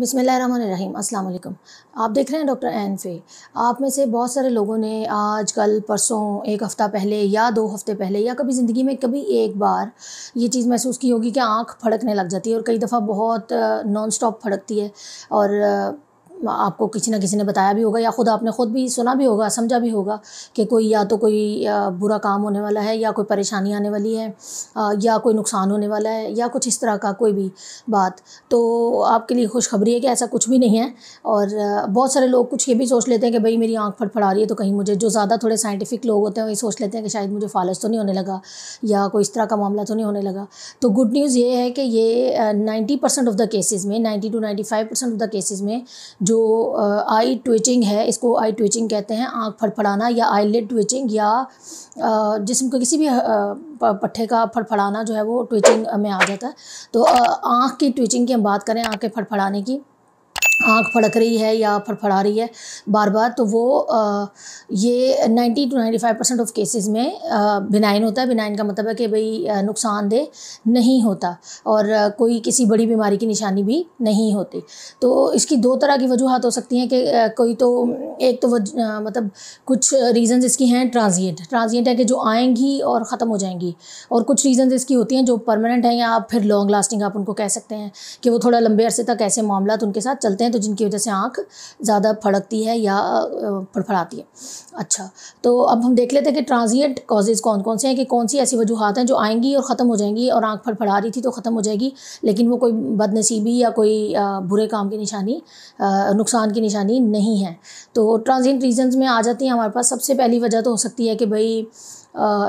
बिसमीम अल्लाम आप देख रहे हैं डॉक्टर एन फे आप में से बहुत सारे लोगों ने आज कल परसों एक हफ़्ता पहले या दो हफ़्ते पहले या कभी ज़िंदगी में कभी एक बार ये चीज़ महसूस की होगी कि आँख फड़कने लग जाती है और कई दफ़ा बहुत नॉन स्टॉप फड़कती है और आपको किसी ना किसी ने बताया भी होगा या खुद आपने खुद भी सुना भी होगा समझा भी होगा कि कोई या तो कोई बुरा काम होने वाला है या कोई परेशानी आने वाली है या कोई नुकसान होने वाला है या कुछ इस तरह का कोई भी बात तो आपके लिए खुशखबरी है कि ऐसा कुछ भी नहीं है और बहुत सारे लोग कुछ ये भी सोच लेते हैं कि भाई मेरी आँख फटफड़ा रही है तो कहीं मुझे जो ज़्यादा थोड़े साइंटिफिक लोग होते हैं वही सोच लेते हैं कि शायद मुझे फालस तो नहीं होने लगा या कोई इस तरह का मामला तो नहीं होने लगा तो गुड न्यूज़ ये है कि ये ninety percent of the cases में ninety two ninety five percent of the cases में जो आई ट्विचिंग है इसको आई ट्विचिंग कहते हैं आँख फड़फड़ाना या आई लिड ट्विचिंग या जिसम को किसी भी पट्ठे का फड़फड़ाना जो है वो ट्विचिंग में आ जाता है तो आँख की ट्विचिंग की हम बात करें आँख के फड़फड़ाने की आँख फड़क रही है या फड़फड़ा रही है बार बार तो वो आ, ये ninety two ninety five percent of cases में बिनाइन होता है बिनाइन का मतलब है कि भाई नुकसानदेह नहीं होता और आ, कोई किसी बड़ी बीमारी की निशानी भी नहीं होती तो इसकी दो तरह की वजूहत हो सकती हैं कि आ, कोई तो एक तो वज, आ, मतलब कुछ रीज़न्स इसकी हैं ट्रांजिएंट ट्रांजिएंट है कि जो आएंगी और ख़त्म हो जाएंगी और कुछ रीज़न्स इसकी होती हैं जो परमानेंट हैं या आप फिर लॉन्ग लास्टिंग आप उनको कह सकते हैं कि वो थोड़ा लंबे अरसे तक ऐसे मामला उनके साथ चलते हैं हैं तो जिनकी वजह से आँख ज़्यादा फड़कती है या फड़फड़ाती है अच्छा तो अब हम देख लेते हैं कि ट्रांजिएंट कॉजेज़ कौन कौन से हैं कि कौन सी ऐसी वजूहत हैं जो आएंगी और ख़त्म हो जाएंगी और आँख फड़फड़ा रही थी तो ख़त्म हो जाएगी लेकिन वो कोई बदनसीबी या कोई बुरे काम की निशानी नुकसान की निशानी नहीं है तो ट्रांजिएंट रीजन में आ जाती हैं हमारे पास सबसे पहली वजह तो हो सकती है कि भाई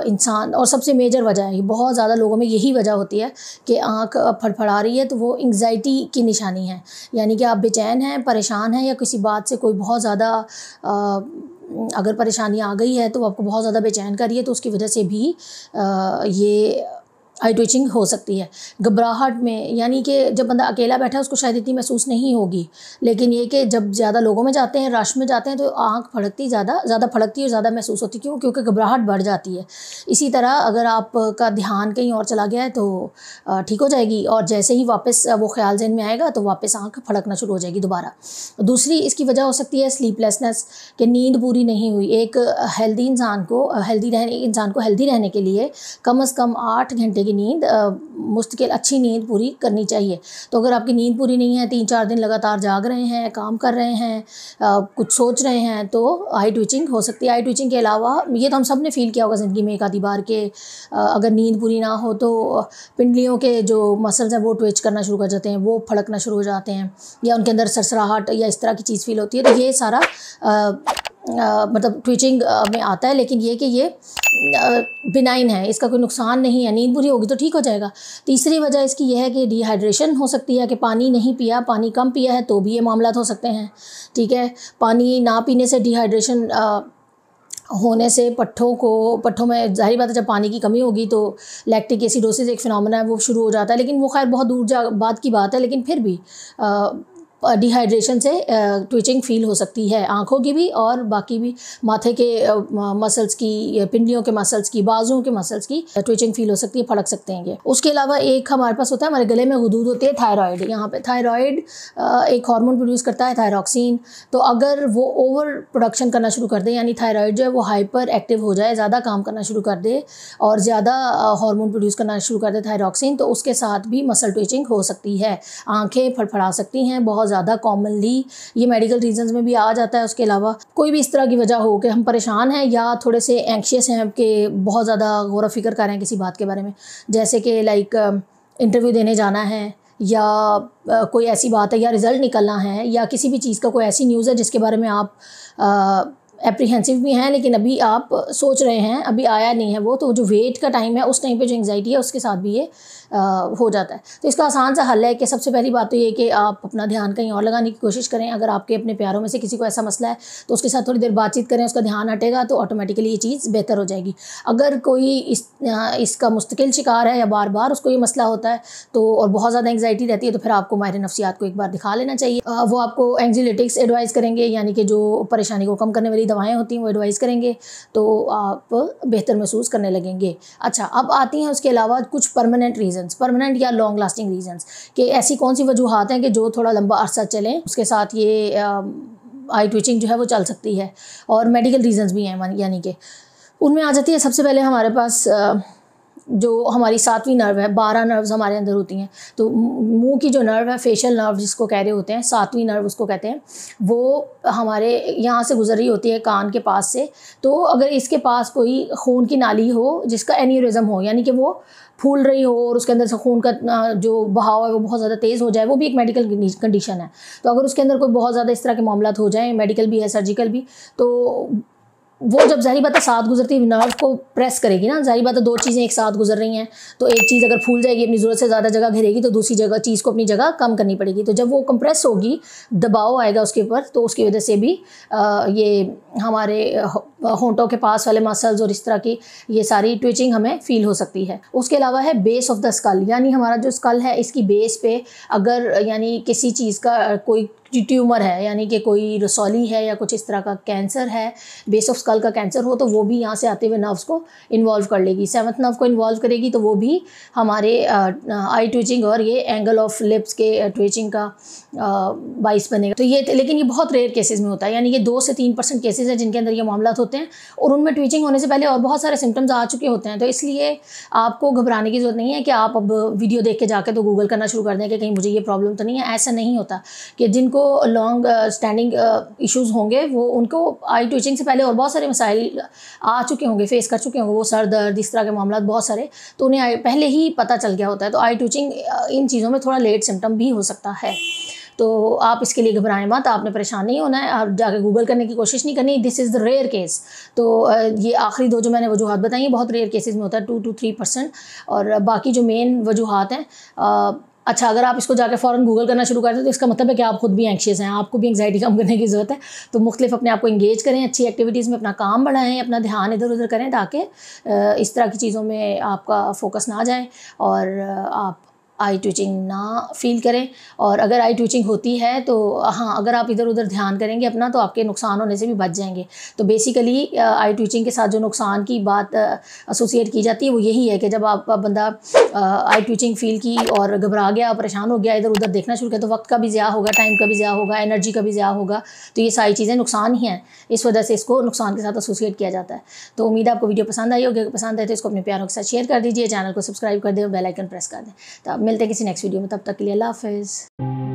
इंसान और सबसे मेजर वजह है बहुत ज़्यादा लोगों में यही वजह होती है कि आँख फड़फड़ा रही है तो वो एंगजाइटी की निशानी है यानी कि आप बेचैन हैं परेशान हैं या किसी बात से कोई बहुत ज़्यादा अगर परेशानी आ गई है तो आपको बहुत ज़्यादा बेचैन करिए तो उसकी वजह से भी आ, ये आई ट्विचिंग हो सकती है घबराहट में यानी कि जब बंदा अकेला बैठा है उसको शायद इतनी महसूस नहीं होगी लेकिन ये कि जब ज़्यादा लोगों में जाते हैं रश में जाते हैं तो आँख फड़कती ज़्यादा ज़्यादा फड़कती और ज़्यादा महसूस होती क्यों क्योंकि घबराहट बढ़ जाती है इसी तरह अगर आपका ध्यान कहीं और चला गया है तो ठीक हो जाएगी और जैसे ही वापस वो ख्याल जहन में आएगा तो वापस आँख फड़कना शुरू हो जाएगी दोबारा दूसरी इसकी वजह हो सकती है स्लीपलेसनेस कि नींद पूरी नहीं हुई एक हेल्दी इंसान को हेल्दी रहने इंसान को हेल्दी रहने के लिए कम अज़ कम आठ घंटे Nagini, the uh, मुस्तकिल अच्छी नींद पूरी करनी चाहिए तो अगर आपकी नींद पूरी नहीं है तीन चार दिन लगातार जाग रहे हैं काम कर रहे हैं आ, कुछ सोच रहे हैं तो आई ट्विचिंग हो सकती है आई ट्विचिंग के अलावा ये तो हम सब ने फील किया होगा ज़िंदगी में एक आधी बार के आ, अगर नींद पूरी ना हो तो पिंडलियों के जो मसल्स हैं वो ट्विच करना शुरू कर जाते हैं वो फड़कना शुरू हो जाते हैं या उनके अंदर सरसराहट या इस तरह की चीज़ फील होती है तो ये सारा मतलब ट्विचिंग में आता है लेकिन ये कि ये बिनाइन है इसका कोई नुकसान नहीं है नींद बुरी होगी तो ठीक हो जाएगा तीसरी वजह इसकी यह है कि डिहाइड्रेशन हो सकती है कि पानी नहीं पिया पानी कम पिया है तो भी ये मामला हो सकते हैं ठीक है पानी ना पीने से डिहाइड्रेशन होने से पट्ठों को पट्ठों में जाहिर बात है जब पानी की कमी होगी तो लैक्टिक एसिडोसिस एक फिनमिना है वो शुरू हो जाता है लेकिन वो खैर बहुत दूर जा बात की बात है लेकिन फिर भी आ, डिहाइड्रेशन से ट्विचिंग फील हो सकती है आँखों की भी और बाकी भी माथे के मसल्स की पिंडियों के मसल्स की बाजुओं के मसल्स की ट्विचिंग फील हो सकती है फड़क सकते हैं ये उसके अलावा एक हमारे पास होता है हमारे गले में हदूद होती है थायराइड यहाँ पे थायराइड एक हार्मोन प्रोड्यूस करता है थायरॉक्सिन तो अगर वो ओवर प्रोडक्शन करना शुरू कर दे यानी थायराइड जो है वो हाइपर एक्टिव हो जाए ज़्यादा काम करना शुरू कर दे और ज़्यादा हार्मोन प्रोड्यूस करना शुरू कर दे थायरॉक्सिन तो उसके साथ भी मसल ट्विचिंग हो सकती है आँखें फड़फड़ा सकती हैं बहुत बहुत ज़्यादा कॉमनली ये मेडिकल रीजंस में भी आ जाता है उसके अलावा कोई भी इस तरह की वजह हो कि हम परेशान हैं या थोड़े से एंक्शियस हैं कि बहुत ज़्यादा गौर फिक्र कर रहे हैं किसी बात के बारे में जैसे कि लाइक इंटरव्यू देने जाना है या कोई ऐसी बात है या रिज़ल्ट निकलना है या किसी भी चीज़ का कोई ऐसी न्यूज़ है जिसके बारे में आप एप्रीहेंसिव भी हैं लेकिन अभी आप सोच रहे हैं अभी आया नहीं है वो तो जो वेट का टाइम है उस टाइम पे जो एंगजाइटी है उसके साथ भी ये आ, हो जाता है तो इसका आसान सा हल है कि सबसे पहली बात तो ये कि आप अपना ध्यान कहीं और लगाने की कोशिश करें अगर आपके अपने प्यारों में से किसी को ऐसा मसला है तो उसके साथ थोड़ी देर बातचीत करें उसका ध्यान हटेगा तो ऑटोमेटिकली ये चीज़ बेहतर हो जाएगी अगर कोई इस इसका मुस्तकिल शिकार है या बार बार उसको ये मसला होता है तो और बहुत ज़्यादा एंगजाइटी रहती है तो फिर आपको माहिर नफसियात को एक बार दिखा लेना चाहिए वो आपको एंगजिलेटिक्स एडवाइस करेंगे यानी कि जो परेशानी को कम करने वाली दवाएं होती हैं वो एडवाइस करेंगे तो आप बेहतर महसूस करने लगेंगे अच्छा अब आती हैं उसके अलावा कुछ परमानेंट रीजंस परमानेंट या लॉन्ग लास्टिंग रीजंस कि ऐसी कौन सी वजूहत हैं कि जो थोड़ा लंबा अरसा चलें उसके साथ ये आई ट्विचिंग जो है वो चल सकती है और मेडिकल रीजंस भी हैं यानी कि उनमें आ जाती है सबसे पहले हमारे पास आ, जो हमारी सातवीं नर्व है बारह नर्व्स हमारे अंदर होती हैं तो मुंह की जो नर्व है फेशियल नर्व जिसको कह रहे होते हैं सातवीं नर्व उसको कहते हैं वो हमारे यहाँ से गुजर रही होती है कान के पास से तो अगर इसके पास कोई खून की नाली हो जिसका एन्यूरिज्म हो यानी कि वो फूल रही हो और उसके अंदर से खून का जो बहाव है वो बहुत ज़्यादा तेज़ हो जाए वो भी एक मेडिकल कंडीशन है तो अगर उसके अंदर कोई बहुत ज़्यादा इस तरह के मामला हो जाए मेडिकल भी है सर्जिकल भी तो वो जब जहरी बात है साथ गुजरती हुई नर्व को प्रेस करेगी ना जहरी बात दो चीज़ें एक साथ गुजर रही हैं तो एक चीज़ अगर फूल जाएगी अपनी ज़रूरत से ज़्यादा जगह घेरेगी तो दूसरी जगह चीज़ को अपनी जगह कम करनी पड़ेगी तो जब वो कंप्रेस होगी दबाव आएगा उसके ऊपर तो उसकी वजह से भी आ, ये हमारे होंटों के पास वाले मसल्स और इस तरह की ये सारी ट्विचिंग हमें फील हो सकती है उसके अलावा है बेस ऑफ द स्कल यानी हमारा जो स्कल है इसकी बेस पे अगर यानी किसी चीज़ का कोई ट्यूमर है यानी कि कोई रसौली है या कुछ इस तरह का कैंसर है बेस ऑफ स्कल का कैंसर हो तो वो भी यहाँ से आते हुए नर्व्स को इन्वॉल्व कर लेगी सेवन्थ नर्व को इन्वॉल्व करेगी तो वो भी हमारे आई ट्विचिंग और ये एंगल ऑफ लिप्स के ट्विचिंग का बाइस बनेगा तो ये लेकिन ये बहुत रेयर केसेज में होता है यानी ये दो से तीन परसेंट केसेज हैं जिनके अंदर ये मामला होते हैं और उनमें ट्विचिंग होने से पहले और बहुत सारे सिम्टम्स आ चुके होते हैं तो इसलिए आपको घबराने की जरूरत नहीं है कि आप अब वीडियो देख के जाके तो गूगल करना शुरू कर दें कि कहीं मुझे ये प्रॉब्लम तो नहीं है ऐसा नहीं होता कि जिनको जिनको लॉन्ग स्टैंडिंग इश्यूज़ होंगे वो उनको आई ट्विचिंग से पहले और बहुत सारे मसाइल आ चुके होंगे फेस कर चुके होंगे वो सर दर्द इस तरह के मामला बहुत सारे तो उन्हें पहले ही पता चल गया होता है तो आई ट्विचिंग uh, इन चीज़ों में थोड़ा लेट सिम्टम भी हो सकता है तो आप इसके लिए घबराएं मत आपने परेशान नहीं होना है आप जाके गूगल करने की कोशिश नहीं करनी this is the rare case तो uh, ये आखिरी दो जो मैंने वजूहत बताई बहुत रेयर केसेस में होता है टू टू थ्री परसेंट और बाकी जो मेन वजूहत हैं uh, अच्छा अगर आप इसको जाकर फ़ौरन गूगल करना शुरू करते हैं तो इसका मतलब है कि आप खुद भी एंक्शियस हैं आपको भी एंगजाइटी कम करने की ज़रूरत है तो मुख्तफ अपने आप को इंगेज करें अच्छी एक्टिविटीज़ में अपना काम बढ़ाएं अपना ध्यान इधर उधर करें ताकि इस तरह की चीज़ों में आपका फोकस ना जाए और आप आई ट्विचिंग ना फील करें और अगर आई ट्विचिंग होती है तो हाँ अगर आप इधर उधर ध्यान करेंगे अपना तो आपके नुकसान होने से भी बच जाएंगे तो बेसिकली आई ट्विचिंग के साथ जो नुकसान की बात एसोसिएट की जाती है वो यही है कि जब आपका बंदा आई ट्विचिंग फील की और घबरा गया परेशान हो गया इधर उधर देखना शुरू किया तो वक्त का भी ज़्यादा होगा टाइम का भी ज़्यादा होगा एनर्जी का भी ज़्यादा होगा तो ये सारी चीज़ें नुकसान ही हैं इस वजह से इसको नुकसान के साथ एसोसिएट किया जाता है तो उम्मीद आपको वीडियो पसंद आई होगी पसंद आए तो इसको अपने प्यारों के साथ शेयर कर दीजिए चैनल को सब्सक्राइब कर दें बेलाइकन प्रेस कर दें तो मिलते हैं किसी नेक्स्ट वीडियो में तब तक के लिए अल्लाह हाफिज़